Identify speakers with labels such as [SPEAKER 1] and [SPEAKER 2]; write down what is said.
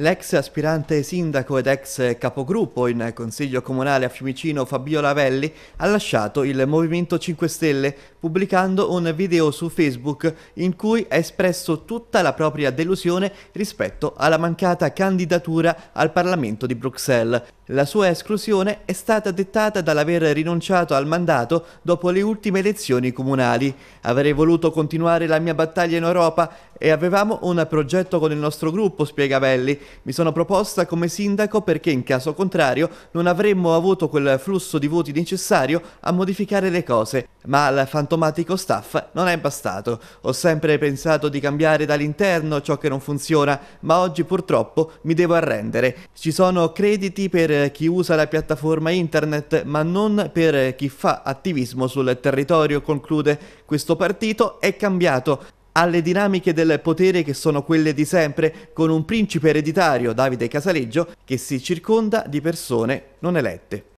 [SPEAKER 1] L'ex aspirante sindaco ed ex capogruppo in Consiglio Comunale a Fiumicino Fabio Lavelli ha lasciato il Movimento 5 Stelle pubblicando un video su Facebook in cui ha espresso tutta la propria delusione rispetto alla mancata candidatura al Parlamento di Bruxelles. La sua esclusione è stata dettata dall'aver rinunciato al mandato dopo le ultime elezioni comunali. Avrei voluto continuare la mia battaglia in Europa e avevamo un progetto con il nostro gruppo, spiega Belli mi sono proposta come sindaco perché in caso contrario non avremmo avuto quel flusso di voti necessario a modificare le cose, ma al fantomatico staff non è bastato. Ho sempre pensato di cambiare dall'interno ciò che non funziona, ma oggi purtroppo mi devo arrendere. Ci sono crediti per chi usa la piattaforma internet, ma non per chi fa attivismo sul territorio, conclude. Questo partito è cambiato, alle dinamiche del potere che sono quelle di sempre, con un principe ereditario, Davide Casaleggio, che si circonda di persone non elette.